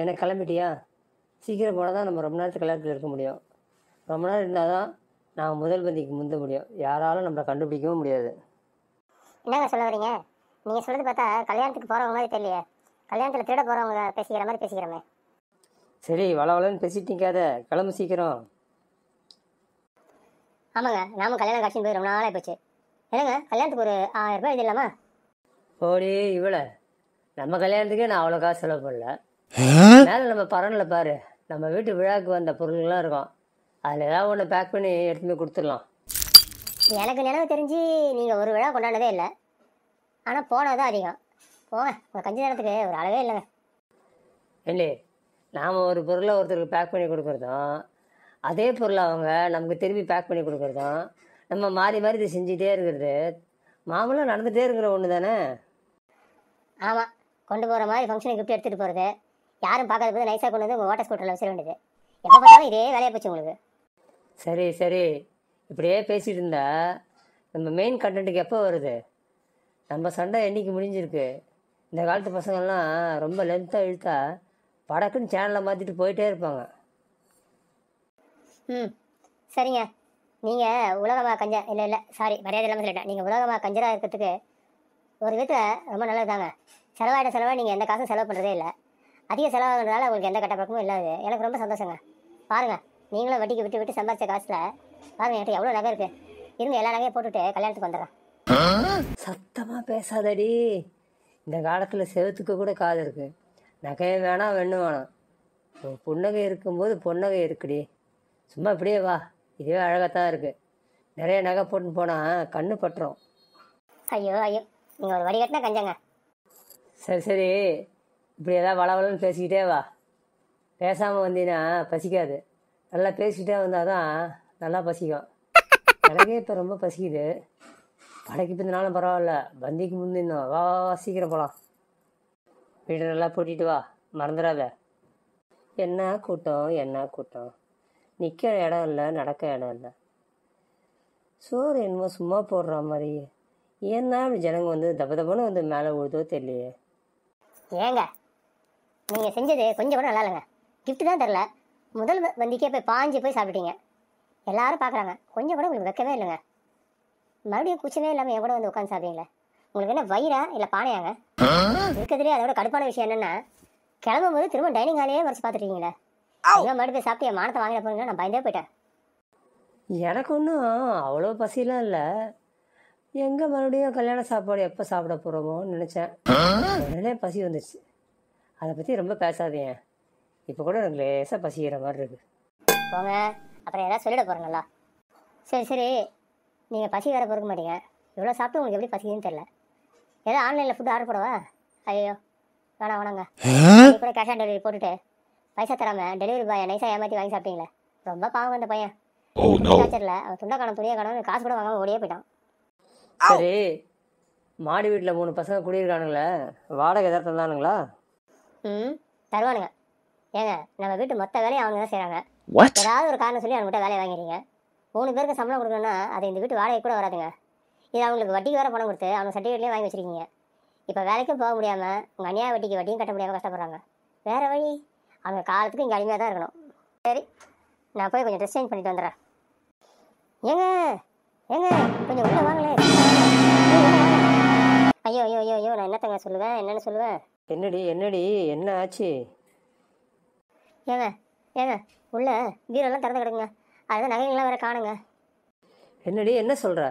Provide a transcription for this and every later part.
என்னை கிளம்பிட்டியா சீக்கிரம் போனால் தான் நம்ம ரொம்ப நேரத்துக்கு கல்யாணத்தில் இருக்க முடியும் ரொம்ப நேரம் இருந்தால் தான் நான் முதல் பந்திக்கு முந்த முடியும் யாராலும் நம்மளை கண்டுபிடிக்கவும் முடியாது என்னங்க சொல்ல வரீங்க நீங்கள் சொல்கிறது பார்த்தா கல்யாணத்துக்கு போகிறவங்க மாதிரி தெரியலையே கல்யாணத்தில் திருட போகிறவங்க பேசிக்கிற மாதிரி பேசிக்கிறோமே சரி வளவலன்னு பேசிட்டீங்காத கிளம்பு சீக்கிரம் ஆமாங்க நாம கல்யாணம் கட்சி போய் ரொம்ப நாளாக போச்சு என்னங்க கல்யாணத்துக்கு ஒரு ஆயிரம் ரூபாய் எழுதிடலாமா போடி இவ்வளோ நம்ம கல்யாணத்துக்கே நான் அவ்வளோ காசு செலவு பண்ணல மேலே நம்ம பரனில் பாரு நம்ம வீட்டு விழாவுக்கு வந்த பொருள்கள்லாம் இருக்கும் அதில் ஏதாவது ஒன்று பேக் பண்ணி எடுத்துகிட்டு கொடுத்துடலாம் எனக்கு நினைவு தெரிஞ்சு நீங்கள் ஒரு விழா கொண்டாடதே இல்லை ஆனால் போனால் தான் அதிகம் போங்க உங்கள் கஞ்சி நேரத்துக்கு ஒரு அளவே இல்லைங்க இல்லை நாம் ஒரு பொருளை ஒருத்தருக்கு பேக் பண்ணி கொடுக்குறதும் அதே பொருளை அவங்க நமக்கு திரும்பி பேக் பண்ணி கொடுக்குறதும் நம்ம மாறி மாறி இது செஞ்சுட்டே இருக்கிறது மாமூலாக நடந்துகிட்டே இருக்கிற ஒன்று தானே ஆமாம் கொண்டு போகிற மாதிரி ஃபங்க்ஷனுக்கு கிஃப்ட் எடுத்துகிட்டு போகிறது யாரும் பார்க்கறது போது நைஸாக கொண்டு வந்து ஓட்ட ஸ்கூட்டரில் வச்சிட வேண்டியது எப்போ பார்த்தாலும் இதே வேலையை போச்சு உங்களுக்கு சரி சரி இப்படியே பேசிகிட்டு இருந்தா நம்ம மெயின் கண்டென்ட்டுக்கு எப்போ வருது நம்ம சண்டை என்னைக்கு முடிஞ்சிருக்கு இந்த காலத்து பசங்கள்லாம் ரொம்ப லென்த்தாக இழுத்தா படக்குன்னு சேனலை மாற்றிட்டு போயிட்டே இருப்பாங்க ம் சரிங்க நீங்கள் உலகமாக கஞ்சா இல்லை இல்லை சாரி மரியாதை இல்லாமல் சொல்லிட்டேன் நீங்கள் உலகமாக கஞ்சராக இருக்கிறதுக்கு ஒரு விதத்தில் ரொம்ப நல்லது தாங்க செலவாயிட்ட செலவாக நீங்கள் எந்த காசும் செலவு பண்ணுறதே இல்லை அதிக செலவாகிறதுனால உங்களுக்கு எந்த கட்ட பக்கமும் இல்லாது எனக்கு ரொம்ப சந்தோஷங்க பாருங்கள் நீங்களும் வட்டிக்கு விட்டு விட்டு சம்பாதிச்ச காசில் பாருங்கள் என்கிட்ட எவ்வளோ நகை இருக்குது இருந்து எல்லா நகையும் போட்டுட்டு கல்யாணத்துக்கு வந்துடுறேன் சத்தமாக பேசாதடி இந்த காலத்தில் செவத்துக்கு கூட காது இருக்கு நகையை வேணாம் வேணும் வேணாம் புன்னகை இருக்கும்போது புன்னகை இருக்குடி சும்மா இப்படியே வா இதுவே அழகாக தான் இருக்குது நிறைய நகை போட்டுன்னு போனால் கண்ணு பட்டுரும் ஐயோ ஐயோ நீங்க ஒரு வடிகட்டினா கஞ்சங்க சரி சரி இப்படி வள வளவலன்னு பேசிக்கிட்டே வா பேசாமல் வந்தீங்கன்னா பசிக்காது நல்லா பேசிக்கிட்டே வந்தால் தான் நல்லா பசிக்கும் எனக்கே இப்போ ரொம்ப பசிக்குது படைக்கு பிந்தினாலும் பரவாயில்ல வந்திக்கு முந்தினோம் வா சீக்கிரம் போகலாம் வீடு நல்லா பூட்டிட்டு வா மறந்துடாத என்ன கூட்டம் என்ன கூட்டம் நிற்கிற இடம் இல்லை நடக்க இடம் இல்லை சோறு என்னமோ சும்மா போடுற மாதிரி ஏன்னா அப்படி ஜனங்க வந்து தப்பு தப்புன்னு வந்து மேலே விழுதோ தெரியலையே ஏங்க நீங்கள் செஞ்சது கொஞ்சம் கூட நல்லா இல்லைங்க கிஃப்ட் தான் தெரில முதல் வந்திக்கே போய் பாஞ்சு போய் சாப்பிட்டீங்க எல்லாரும் பார்க்குறாங்க கொஞ்சம் கூட உங்களுக்கு வைக்கவே இல்லைங்க மறுபடியும் குச்சமே இல்லாமல் என் கூட வந்து உட்காந்து சாப்பிட்டீங்களே உங்களுக்கு என்ன வயிறா இல்லை பானையாங்க இருக்கிறதுலேயே அதோட கடுப்பான விஷயம் என்னென்னா கிளம்பும் போது திரும்ப டைனிங் ஹாலேயே மறைச்சு பார்த்துருக்கீங்களே இவ்வளோ மறுபடியும் போய் சாப்பிட்டு என் மானத்தை வாங்கின போறீங்க நான் பயந்தே போயிட்டேன் எனக்கு ஒன்றும் அவ்வளோ பசியெலாம் இல்லை எங்கே மறுபடியும் கல்யாண சாப்பாடு எப்போ சாப்பிட போகிறோமோன்னு நினச்சேன் உடனே பசி வந்துச்சு அதை பற்றி ரொம்ப பேசாதே இப்போ கூட எனக்கு லேசாக பசிக்கிற மாதிரி இருக்குது போங்க அப்புறம் ஏதாவது சொல்லிட போகிறீங்களா சரி சரி நீங்கள் பசி வேறு பொறுக்க மாட்டீங்க இவ்வளோ சாப்பிட்டு உங்களுக்கு எப்படி பசிக்குதுன்னு தெரில ஏதோ ஆன்லைனில் ஃபுட் ஆர்டர் போடவா ஐயோ வேணாம் வேணாங்க கூட கேஷ் ஆன் டெலிவரி போட்டுட்டு பைசா தராமல் டெலிவரி பாய் நைஸாக ஏமாற்றி வாங்கி சாப்பிட்டீங்களே ரொம்ப பாவம் அந்த பையன் oh, காய்ச்சரில் அவன் துண்டா துணியை காணும் காசு கூட வாங்காமல் ஓடியே போயிட்டான் சரி மாடி வீட்டில் மூணு பசங்க குடியிருக்கானுங்களே வாடகை எதாவது தந்தானுங்களா ம் தருவானுங்க ஏங்க நம்ம வீட்டு மொத்த வேலையும் அவங்க தான் செய்கிறாங்க ஏதாவது ஒரு காரணம் சொல்லி அவங்ககிட்ட வேலையை வாங்கிறீங்க மூணு பேருக்கு சம்பளம் கொடுக்கணும்னா அது இந்த வீட்டு வாடகை கூட வராதுங்க இது அவங்களுக்கு வட்டிக்கு வேற பணம் கொடுத்து அவங்க சர்டிஃபிகேட்லேயும் வாங்கி வச்சிருக்கீங்க இப்போ வேலைக்கும் போக முடியாமல் உங்கள் அநியாய வட்டிக்கு வட்டியும் கட்ட முடியாமல் கஷ்டப்படுறாங்க வேறு வழி அவங்க காலத்துக்கு இங்கே அடிமையாக தான் இருக்கணும் சரி நான் போய் கொஞ்சம் ட்ரெஸ் சேஞ்ச் பண்ணிட்டு வந்துடுறேன் ஏங்க ஏங்க கொஞ்சம் உள்ளே வாங்களேன் ஐயோ ஐயோ ஐயோ ஐயோ நான் என்னத்தங்க சொல்லுவேன் என்னென்னு சொல்லுவேன் என்னடி என்னடி என்ன ஆச்சு ஏங்க ஏங்க உள்ள பீரோலாம் திறந்து கிடக்குங்க அதுதான் நகைங்களாம் வேற காணுங்க என்னடி என்ன சொல்கிற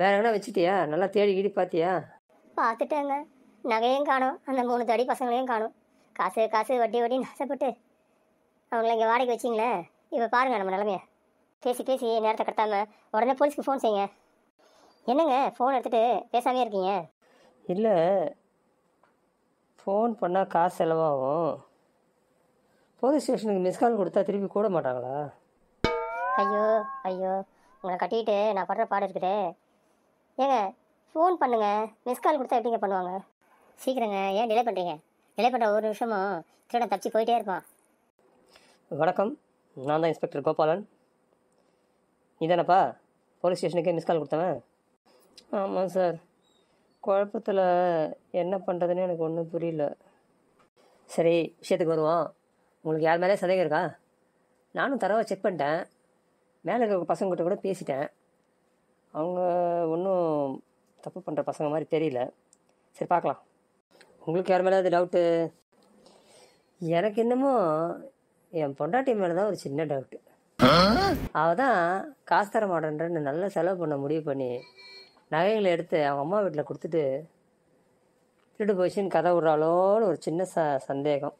வேற எங்கன்னா வச்சுட்டியா நல்லா தேடி கீடி பார்த்தியா பார்த்துட்டேங்க நகையும் காணும் அந்த மூணு தடி பசங்களையும் காணும் காசு காசு வட்டி வட்டி நசப்பட்டு அவங்கள இங்கே வாடகை வச்சிங்களே இப்போ பாருங்கள் நம்ம நிலமைய பேசி பேசி நேரத்தை கடத்தாமல் உடனே போலீஸ்க்கு ஃபோன் செய்யுங்க என்னங்க ஃபோன் எடுத்துகிட்டு பேசாமே இருக்கீங்க இல்லை ஃபோன் பண்ணால் காசு செலவாகும் போலீஸ் ஸ்டேஷனுக்கு மிஸ் கால் கொடுத்தா திருப்பி கூட மாட்டாங்களா ஐயோ ஐயோ உங்களை கட்டிட்டு நான் படுற பாடு இருக்குது ஏங்க ஃபோன் பண்ணுங்க மிஸ் கால் கொடுத்தா எப்படிங்க பண்ணுவாங்க சீக்கிரங்க ஏன் டிலே பண்ணுறீங்க டிலே பண்ணுற ஒரு நிமிஷமும் திருடன் தப்பிச்சு போயிட்டே இருப்பான் வணக்கம் நான் தான் இன்ஸ்பெக்டர் கோபாலன் நீ தானப்பா போலீஸ் ஸ்டேஷனுக்கே மிஸ் கால் கொடுத்தவன் ஆமாம் சார் குழப்பத்தில் என்ன பண்ணுறதுன்னு எனக்கு ஒன்றும் புரியல சரி விஷயத்துக்கு வருவோம் உங்களுக்கு யார் மேலே சந்தேகம் இருக்கா நானும் தரவை செக் பண்ணிட்டேன் மேலே இருக்கிற பசங்கக்கிட்ட கூட பேசிட்டேன் அவங்க ஒன்றும் தப்பு பண்ணுற பசங்க மாதிரி தெரியல சரி பார்க்கலாம் உங்களுக்கு யார் மேலே அது டவுட்டு எனக்கு என்னமோ என் பொண்டாட்டி மேலே தான் ஒரு சின்ன டவுட்டு அவள் தான் காசு தர மாட்டேன்றன்னு நல்லா செலவு பண்ண முடிவு பண்ணி நகைகளை எடுத்து அவங்க அம்மா வீட்டில் கொடுத்துட்டு திருட்டு போச்சுன்னு கதை விட்றாளோன்னு ஒரு சின்ன ச சந்தேகம்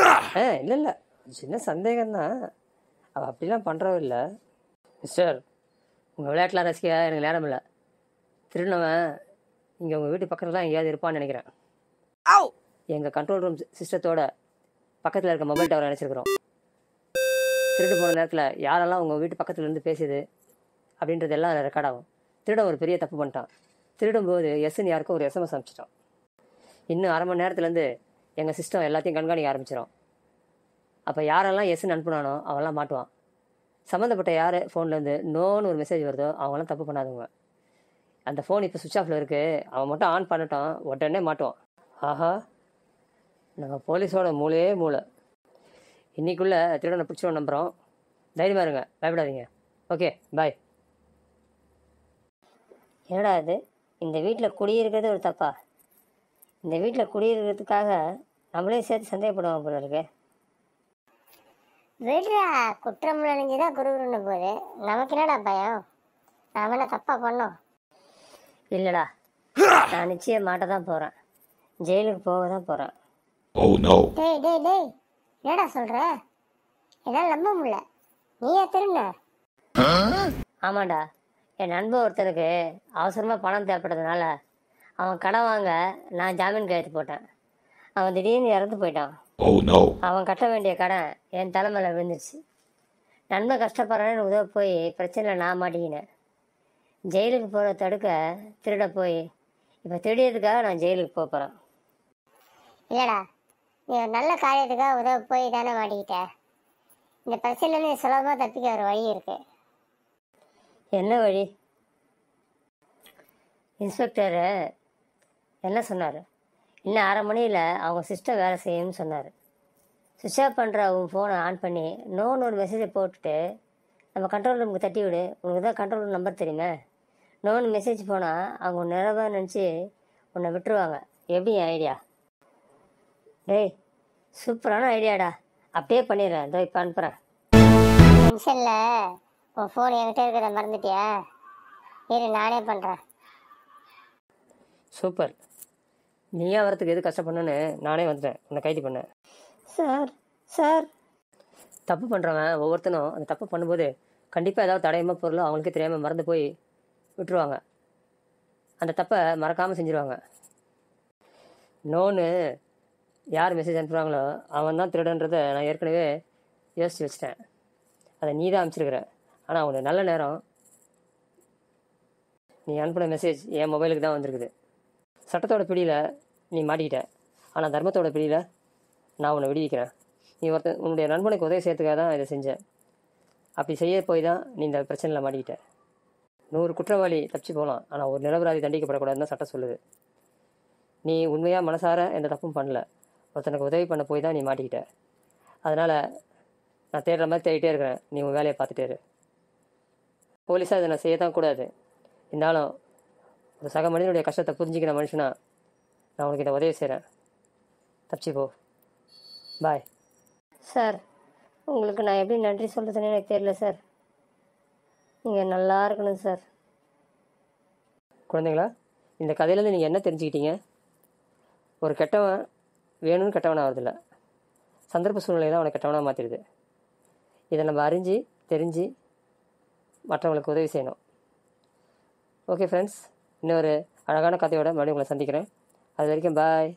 ஆ இல்லை இல்லை சின்ன சந்தேகம்தான் அவள் அப்படிலாம் பண்ணுறவ இல்லை மிஸ்டர் உங்கள் விளையாட்டுலாம் ரசிக்க எனக்கு நேரம் இல்லை திருநவன் இங்கே உங்கள் வீட்டு பக்கத்தில் தான் எங்கேயாவது இருப்பான்னு நினைக்கிறேன் எங்கள் கண்ட்ரோல் ரூம் சிஸ்டத்தோட பக்கத்தில் இருக்க மொபைல் டவர் நினச்சிருக்கிறோம் திருட்டு போன நேரத்தில் யாரெல்லாம் உங்கள் வீட்டு பக்கத்துலேருந்து பேசுது அப்படின்றதெல்லாம் ரெக்கார்ட் ஆகும் திருட ஒரு பெரிய தப்பு பண்ணிட்டான் திருடும்போது எஸ்ன்னு யாருக்கும் ஒரு எஸ்எம்எஸ் அனுப்பிச்சிட்டோம் இன்னும் அரை மணி நேரத்துலேருந்து எங்கள் சிஸ்டம் எல்லாத்தையும் கண்காணிக்க ஆரம்பிச்சிடும் அப்போ யாரெல்லாம் எஸ்ன்னு அனுப்புனானோ அவெல்லாம் மாட்டுவான் சம்மந்தப்பட்ட யார் ஃபோன்லேருந்து நோன்னு ஒரு மெசேஜ் வருதோ அவங்களாம் தப்பு பண்ணாதவங்க அந்த ஃபோன் இப்போ சுவிச் ஆஃபில் இருக்குது அவன் மட்டும் ஆன் பண்ணிட்டான் உடனே மாட்டுவான் ஆஹா நம்ம போலீஸோட மூளையே மூளை இன்றைக்குள்ளே திருடனை பிடிச்சோன்னு நம்புகிறோம் தைரியமாக இருங்க பயப்படாதீங்க ஓகே பாய் என்னடா இது இந்த வீட்டில் குடியிருக்கிறது ஒரு தப்பா இந்த வீட்டில் குடியிருக்கிறதுக்காக நம்மளே சேர்த்து சந்தேகப்படுவோம் போல இருக்கு வீட்டில் குற்றம் நினைஞ்சுதான் குரு குருகுருன்னு போது நமக்கு என்னடா பயம் நாம என்ன தப்பாக பண்ணோம் இல்லைடா நான் நிச்சயம் மாட்ட தான் போகிறேன் ஜெயிலுக்கு போக தான் போறேன் oh, டேய் டேய் டேய் என்னடா சொல்கிற என்னால் நம்ப முடியல நீயா திரும்ப ஆமாடா என் நண்பன் ஒருத்தனுக்கு அவசரமாக பணம் தேவைப்பட்டதுனால அவன் கடன் வாங்க நான் ஜாமீன் கையெழுத்து போட்டேன் அவன் திடீர்னு இறந்து போயிட்டான் oh, அவன் கட்ட வேண்டிய கடன் என் தலைமையில் விழுந்துருச்சு நண்பன் கஷ்டப்படுறேன்னு உதவ போய் பிரச்சனை நான் மாட்டிக்கினேன் ஜெயிலுக்கு போகிற தடுக்க திருட போய் இப்போ திருடியதுக்காக நான் ஜெயிலுக்கு போக போகிறேன் இல்லைடா நீ ஒரு நல்ல காரியத்துக்காக உதவ போய் தானே மாட்டிக்கிட்ட இந்த பிரச்சனையிலேருந்து சுலபமாக தப்பிக்க ஒரு வழி இருக்குது என்ன வழி இன்ஸ்பெக்டரு என்ன சொன்னார் இன்னும் அரை மணியில் அவங்க சிஸ்டம் வேலை செய்யணும்னு சொன்னார் சுவிட்ச் ஆஃப் பண்ணுற அவங்க ஃபோனை ஆன் பண்ணி நோன்னு ஒரு மெசேஜை போட்டுட்டு நம்ம கண்ட்ரோல் ரூமுக்கு தட்டி விடு உனக்கு தான் கண்ட்ரோல் ரூம் நம்பர் தெரியுமே நோன்னு மெசேஜ் போனால் அவங்க நிறைவாக நினச்சி உன்னை விட்டுருவாங்க எப்படி என் ஐடியா டேய் சூப்பரான ஐடியாடா அப்படியே பண்ணிடுறேன் இதோ இப்போ அனுப்புகிறேன் உன் ஃபோன் என்கிட்ட இருக்கிற மறந்துட்டியா இரு நானே பண்ணுறேன் சூப்பர் நீயா வரத்துக்கு எது கஷ்டப்படணுன்னு நானே வந்துட்டேன் உன்னை கைது பண்ணேன் சார் சார் தப்பு பண்ணுறவன் ஒவ்வொருத்தனும் அந்த தப்பு பண்ணும்போது கண்டிப்பாக ஏதாவது தடையமாக பொருளோ அவங்களுக்கே தெரியாமல் மறந்து போய் விட்டுருவாங்க அந்த தப்பை மறக்காமல் செஞ்சுருவாங்க நோன்னு யார் மெசேஜ் அனுப்புகிறாங்களோ அவன் தான் திருடன்றதை நான் ஏற்கனவே யோசித்து வச்சிட்டேன் அதை நீ தான் அமைச்சிருக்கிறேன் ஆனால் உனக்கு நல்ல நேரம் நீ அனுப்பின மெசேஜ் என் மொபைலுக்கு தான் வந்திருக்குது சட்டத்தோட பிடியில் நீ மாட்டிக்கிட்ட ஆனால் தர்மத்தோட பிடியில் நான் உன்னை விடுவிக்கிறேன் நீ ஒருத்தன் உன்னுடைய நண்பனுக்கு உதவி செய்யறதுக்காக தான் இதை செஞ்சேன் அப்படி செய்ய போய் தான் நீ இந்த பிரச்சனையில் மாட்டிக்கிட்ட நூறு குற்றவாளி தப்பிச்சு போகலாம் ஆனால் ஒரு நிலவராதி தண்டிக்கப்படக்கூடாதுன்னு சட்டம் சொல்லுது நீ உண்மையாக மனசார எந்த தப்பும் பண்ணல ஒருத்தனுக்கு உதவி பண்ண போய் தான் நீ மாட்டிக்கிட்ட அதனால் நான் தேடுற மாதிரி தேடிட்டே இருக்கிறேன் நீ உன் வேலையை பார்த்துட்டே இரு போலீஸாக இதை நான் செய்ய தான் கூடாது இருந்தாலும் ஒரு சக மனிதனுடைய கஷ்டத்தை புரிஞ்சிக்கிற மனுஷனா நான் உங்களுக்கு இதை உதவி செய்கிறேன் தப்பிச்சு போ பாய் சார் உங்களுக்கு நான் எப்படி நன்றி சொல்கிறதுன்னு எனக்கு தெரியல சார் நீங்கள் நல்லா இருக்கணும் சார் குழந்தைங்களா இந்த கதையிலேருந்து நீங்கள் என்ன தெரிஞ்சுக்கிட்டீங்க ஒரு கெட்டவன் வேணும்னு கெட்டவன் ஆகிறதில்ல சந்தர்ப்ப சூழ்நிலை தான் அவனை கெட்டவனாக மாற்றிடுது இதை நம்ம அறிஞ்சு தெரிஞ்சு மற்றவங்களுக்கு உதவி செய்யணும் ஓகே ஃப்ரெண்ட்ஸ் இன்னொரு அழகான கதையோட மறுபடியும் உங்களை சந்திக்கிறேன் அது வரைக்கும் பாய்